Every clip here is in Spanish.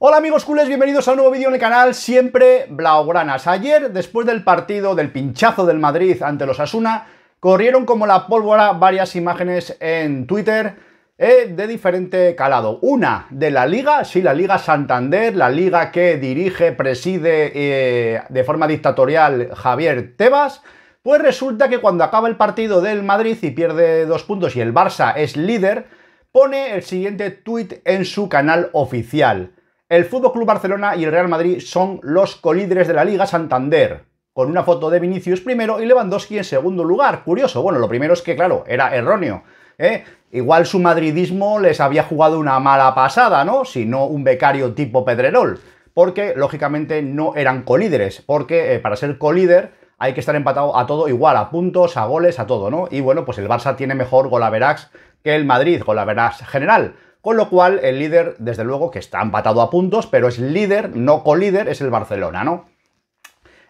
Hola amigos cules, bienvenidos a un nuevo vídeo en el canal, siempre Blaugranas. Ayer, después del partido del pinchazo del Madrid ante los Asuna, corrieron como la pólvora varias imágenes en Twitter eh, de diferente calado. Una de la Liga, sí, la Liga Santander, la Liga que dirige, preside eh, de forma dictatorial Javier Tebas, pues resulta que cuando acaba el partido del Madrid y pierde dos puntos y el Barça es líder, pone el siguiente tweet en su canal oficial. El Fútbol Club Barcelona y el Real Madrid son los colíderes de la Liga Santander, con una foto de Vinicius primero y Lewandowski en segundo lugar. Curioso, bueno, lo primero es que, claro, era erróneo. ¿eh? Igual su madridismo les había jugado una mala pasada, ¿no? Si no un becario tipo Pedrerol, porque lógicamente no eran colíderes, porque eh, para ser colíder hay que estar empatado a todo igual, a puntos, a goles, a todo, ¿no? Y bueno, pues el Barça tiene mejor golaverax que el Madrid, golaverax general con lo cual el líder, desde luego, que está empatado a puntos, pero es líder, no colíder, es el Barcelona, ¿no?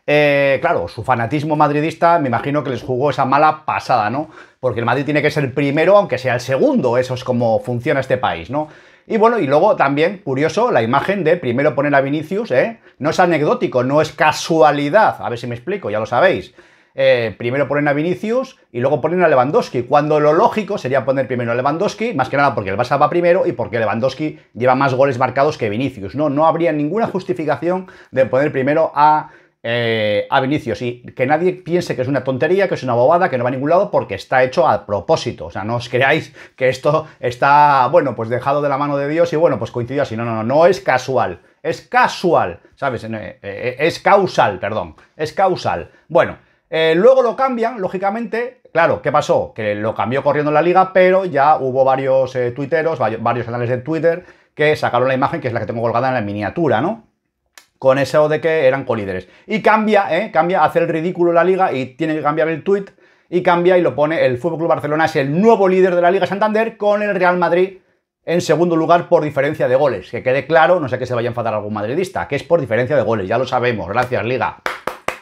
Eh, claro, su fanatismo madridista me imagino que les jugó esa mala pasada, ¿no? Porque el Madrid tiene que ser el primero, aunque sea el segundo, eso es como funciona este país, ¿no? Y bueno, y luego también, curioso, la imagen de primero poner a Vinicius, ¿eh? No es anecdótico, no es casualidad, a ver si me explico, ya lo sabéis. Eh, primero ponen a Vinicius y luego ponen a Lewandowski, cuando lo lógico sería poner primero a Lewandowski, más que nada porque el Barça va primero y porque Lewandowski lleva más goles marcados que Vinicius, ¿no? No habría ninguna justificación de poner primero a... Eh, a Vinicius y que nadie piense que es una tontería, que es una bobada, que no va a ningún lado porque está hecho a propósito. O sea, no os creáis que esto está, bueno, pues dejado de la mano de Dios y bueno, pues coincidió así. No, no, no, no es casual. Es casual, ¿sabes? Eh, es causal, perdón. Es causal. Bueno, eh, luego lo cambian, lógicamente. Claro, ¿qué pasó? Que lo cambió corriendo en la liga, pero ya hubo varios eh, tuiteros, varios canales de Twitter que sacaron la imagen, que es la que tengo colgada en la miniatura, ¿no? Con eso de que eran colíderes. Y cambia, ¿eh? Cambia, hace el ridículo la liga y tiene que cambiar el tuit y cambia y lo pone el Fútbol Club Barcelona es el nuevo líder de la Liga Santander con el Real Madrid en segundo lugar por diferencia de goles. Que quede claro, no sé que se vaya a enfadar algún madridista, que es por diferencia de goles, ya lo sabemos. Gracias, Liga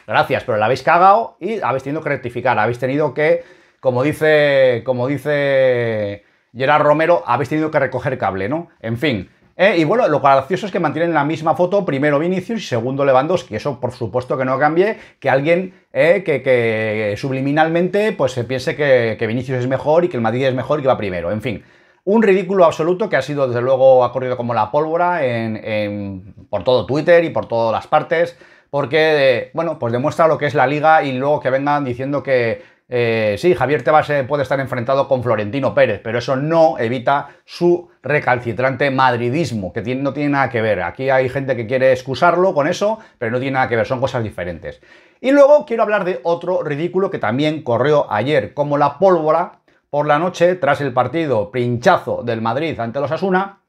gracias, pero la habéis cagado y habéis tenido que rectificar, habéis tenido que, como dice, como dice Gerard Romero, habéis tenido que recoger cable, ¿no? En fin. Eh, y bueno, lo gracioso es que mantienen la misma foto, primero Vinicius y segundo Lewandowski. Eso, por supuesto, que no cambie, que alguien eh, que, subliminalmente pues se piense que, que Vinicius es mejor y que el Madrid es mejor y que va primero. En fin, un ridículo absoluto que ha sido, desde luego, ha corrido como la pólvora en, en, por todo Twitter y por todas las partes porque, bueno, pues demuestra lo que es la liga y luego que vengan diciendo que eh, sí, Javier Tebas eh, puede estar enfrentado con Florentino Pérez, pero eso no evita su recalcitrante madridismo, que no tiene nada que ver. Aquí hay gente que quiere excusarlo con eso, pero no tiene nada que ver, son cosas diferentes. Y luego quiero hablar de otro ridículo que también corrió ayer, como la pólvora por la noche tras el partido pinchazo del Madrid ante los Asuna,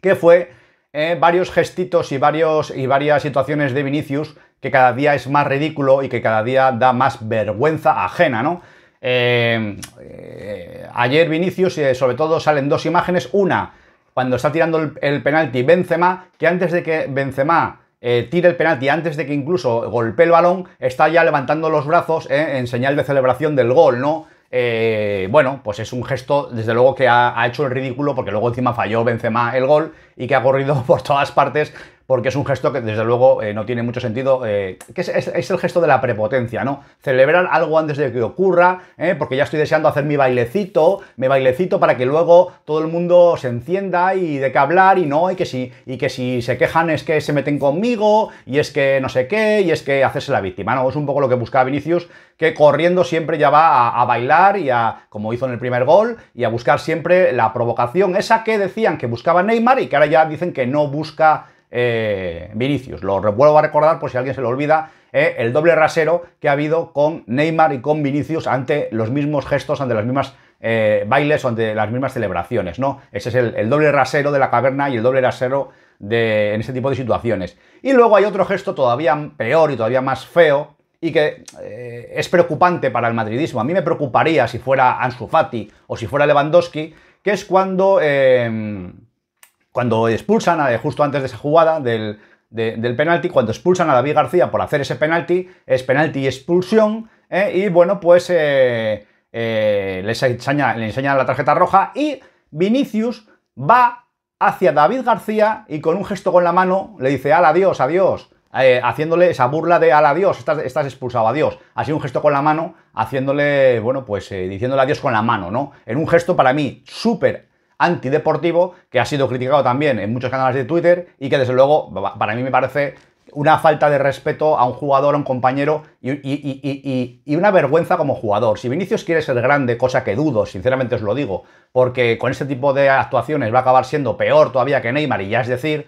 que fue eh, varios gestitos y, varios, y varias situaciones de Vinicius que cada día es más ridículo y que cada día da más vergüenza ajena, ¿no? Eh, eh, ayer Vinicius, sobre todo, salen dos imágenes. Una, cuando está tirando el, penalti Benzema, que antes de que Benzema tire el penalti antes de que incluso golpee el balón, está ya levantando los brazos en señal de celebración del gol, ¿no? Eh, bueno, pues es un gesto, desde luego, que ha, ha, hecho el ridículo porque luego encima falló Benzema el gol y que ha corrido por todas partes porque es un gesto que desde luego eh, no tiene mucho sentido, eh, que es, el gesto de la prepotencia, ¿no? Celebrar algo antes de que ocurra, ¿eh? porque ya estoy deseando hacer mi bailecito, mi bailecito para que luego todo el mundo se encienda y de qué hablar y no, y que si, y que si se quejan es que se meten conmigo, y es que no sé qué, y es que hacerse la víctima, ¿no? Es un poco lo que buscaba Vinicius, que corriendo siempre ya va a, a bailar y a, como hizo en el primer gol, y a buscar siempre la provocación, esa que decían que buscaba Neymar y que ahora ya dicen que no busca eh, Vinicius. Lo vuelvo a recordar por si alguien se lo olvida, eh, el doble rasero que ha habido con Neymar y con Vinicius ante los mismos gestos, ante las mismas eh, bailes o ante las mismas celebraciones, ¿no? Ese es el, doble rasero de la caverna y el doble rasero de, en ese tipo de situaciones. Y luego hay otro gesto todavía peor y todavía más feo y que eh, es preocupante para el madridismo. A mí me preocuparía si fuera Ansu Fati o si fuera Lewandowski, que es cuando... Em, cuando expulsan, a, eh, justo antes de esa jugada del, penalti, cuando expulsan a David García por hacer ese penalti, es penalti y expulsión, ¿eh? y bueno, pues eh, les enseña, le enseñan la tarjeta roja y Vinicius va hacia David García y con un gesto con la mano le dice, al adiós, adiós, haciéndole esa burla de al adiós, estás, estás, expulsado, adiós. Así un gesto con la mano, haciéndole, bueno, pues diciéndole adiós con la mano, ¿no? En un gesto para mí súper antideportivo, que ha sido criticado también en muchos canales de Twitter y que desde luego para mí me parece una falta de respeto a un jugador, a un compañero y, una vergüenza como jugador. Si Vinicius quiere ser grande, cosa que dudo, sinceramente os lo digo, porque con este tipo de actuaciones va a acabar siendo peor todavía que Neymar y ya es decir,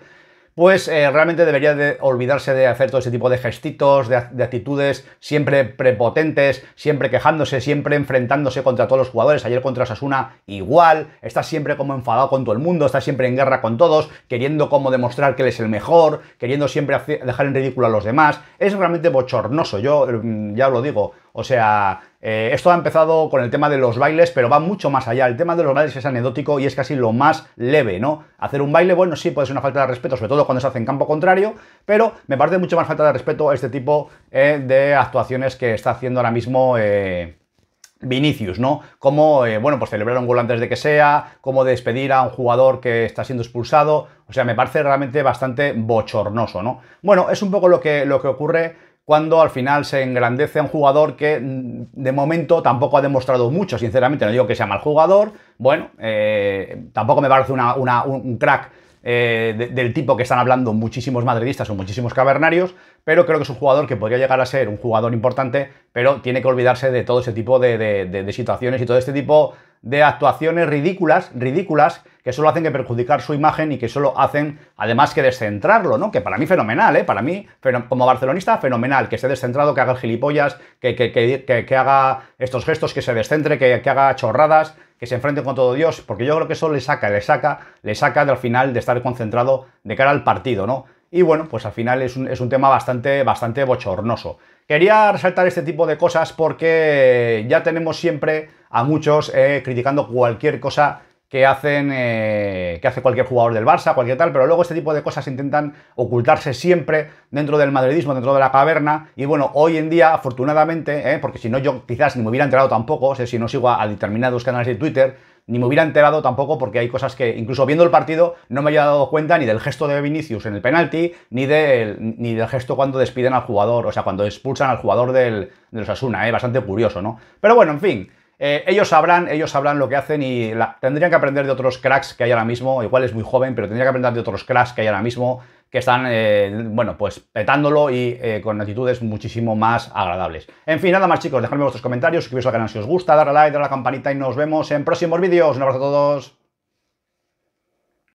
pues eh, realmente debería de olvidarse de hacer todo ese tipo de gestitos, de, actitudes siempre prepotentes, siempre quejándose, siempre enfrentándose contra todos los jugadores. Ayer contra Sasuna igual, está siempre como enfadado con todo el mundo, está siempre en guerra con todos, queriendo como demostrar que él es el mejor, queriendo siempre dejar en ridículo a los demás. Es realmente bochornoso, yo eh, ya lo digo. O sea, eh, esto ha empezado con el tema de los bailes, pero va mucho más allá. El tema de los bailes es anecdótico y es casi lo más leve, ¿no? Hacer un baile, bueno, sí puede ser una falta de respeto, sobre todo cuando se hace en campo contrario, pero me parece mucho más falta de respeto este tipo eh, de actuaciones que está haciendo ahora mismo. Eh, Vinicius, ¿no? Como, bueno, pues celebrar un gol antes de que sea, como despedir a un jugador que está siendo expulsado, o sea, me parece realmente bastante bochornoso, ¿no? Bueno, es un poco lo que, lo que ocurre cuando al final se engrandece a un jugador que mm, de momento tampoco ha demostrado mucho, sinceramente, no digo que sea mal jugador, bueno, eh, tampoco me parece un crack eh, del tipo que están hablando muchísimos madridistas o muchísimos cavernarios, pero creo que es un jugador que podría llegar a ser un jugador importante, pero tiene que olvidarse de todo ese tipo de, de situaciones y todo este tipo de actuaciones ridículas, ridículas, que solo hacen que perjudicar su imagen y que solo hacen, además, que descentrarlo, ¿no? Que para mí fenomenal, ¿eh? Para mí, como barcelonista, fenomenal, que esté descentrado, que haga gilipollas, que, que, haga estos gestos, que se descentre, que, haga chorradas, que se enfrente con todo Dios, porque yo creo que eso le saca, le saca, le saca del final de estar concentrado de cara al partido, ¿no? y bueno, pues al final es un, tema bastante, bastante bochornoso. Quería resaltar este tipo de cosas porque ya tenemos siempre a muchos eh, criticando cualquier cosa que hacen eh, que hace cualquier jugador del Barça, cualquier tal, pero luego este tipo de cosas intentan ocultarse siempre dentro del madridismo, dentro de la caverna, y bueno, hoy en día, afortunadamente, eh, porque si no yo quizás ni me hubiera enterado tampoco, o si no sigo a determinados canales de Twitter, ni me hubiera enterado tampoco porque hay cosas que, incluso viendo el partido, no me había dado cuenta ni del gesto de Vinicius en el penalti, ni del, ni del gesto cuando despiden al jugador, o sea, cuando expulsan al jugador del, del Osasuna, ¿eh? bastante curioso, ¿no? Pero bueno, en fin, eh, ellos sabrán, ellos sabrán lo que hacen y tendrían que aprender de otros cracks que hay ahora mismo. Igual es muy joven, pero tendría que aprender de otros cracks que hay ahora mismo que están, eh, bueno, pues petándolo y eh, con actitudes muchísimo más agradables. En fin, nada más chicos, dejadme vuestros comentarios, suscribiros al canal si os gusta, darle a like, darle a la campanita y nos vemos en próximos vídeos. Un abrazo a todos.